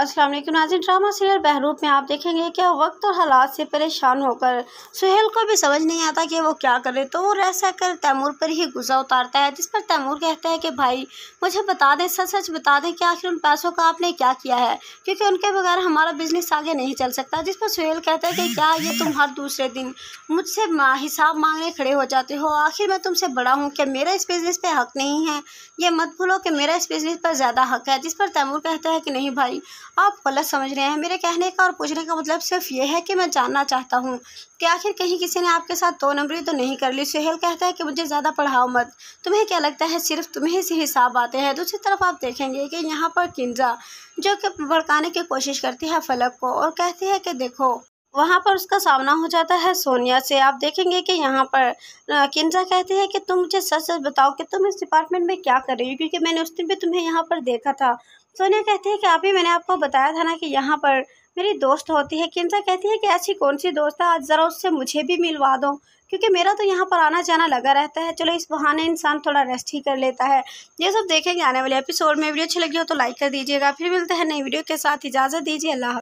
अस्सलाम वालेकुम नाजिन drama serial बहरूप में आप देखेंगे क्या वक्त और हालात से परेशान होकर सुहेल को भी समझ नहीं आता कि वो क्या करे तो वो रह कर तैमूर पर ही गुस्सा उतारता है जिस पर तैमूर कहता है कि भाई मुझे बता दें सच सच बता दें कि आखिर उन पैसों का आपने क्या किया है क्योंकि उनके बगैर हमारा बिजनेस आगे नहीं चल सकता जिस पर सुहेल कहता है कि क्या ये तुम हर दूसरे दिन मुझसे हिसाब मांगने खड़े हो जाते हो आखिर मैं तुमसे बड़ा हूँ कि मेरा इस बिज़नेस पर हक नहीं है ये मत भूलो कि मेरा इस बिज़नेस पर ज़्यादा हक है जिस पर तैमूर कहता है कि नहीं भाई आप गलत समझ रहे हैं मेरे कहने का और पूछने का मतलब सिर्फ ये है कि मैं जानना चाहता हूँ कि आखिर कहीं किसी ने आपके साथ दो नंबरी तो नहीं कर ली सुहेल कहता है कि मुझे ज़्यादा पढ़ाओ मत तुम्हें क्या लगता है सिर्फ तुम्हें से हिसाब आते हैं दूसरी तरफ आप देखेंगे कि यहाँ पर किंजा जो कि भड़काने की कोशिश करती है फलक को और कहती है कि देखो वहाँ पर उसका सामना हो जाता है सोनिया से आप देखेंगे कि यहाँ पर किन्जा कहती है कि तुम मुझे सच सच बताओ कि तुम इस डिपार्टमेंट में क्या कर रही हो क्योंकि मैंने उस दिन भी तुम्हें यहाँ पर देखा था सोनिया कहती है कि आप ही मैंने आपको बताया था ना कि यहाँ पर मेरी दोस्त होती है किन्जा कहती है कि ऐसी कौन सी दोस्त है आज ज़रा उससे मुझे भी मिलवा दो क्योंकि मेरा तो यहाँ पर आना जाना लगा रहता है चलो इस बहाने इंसान थोड़ा रेस्ट ही कर लेता है ये सब देखेंगे आने वाले एपिसोड में वीडियो अच्छी लगी हो तो लाइक कर दीजिएगा फिर मिलते हैं नई वीडियो के साथ इजाज़त दीजिए अल्लाह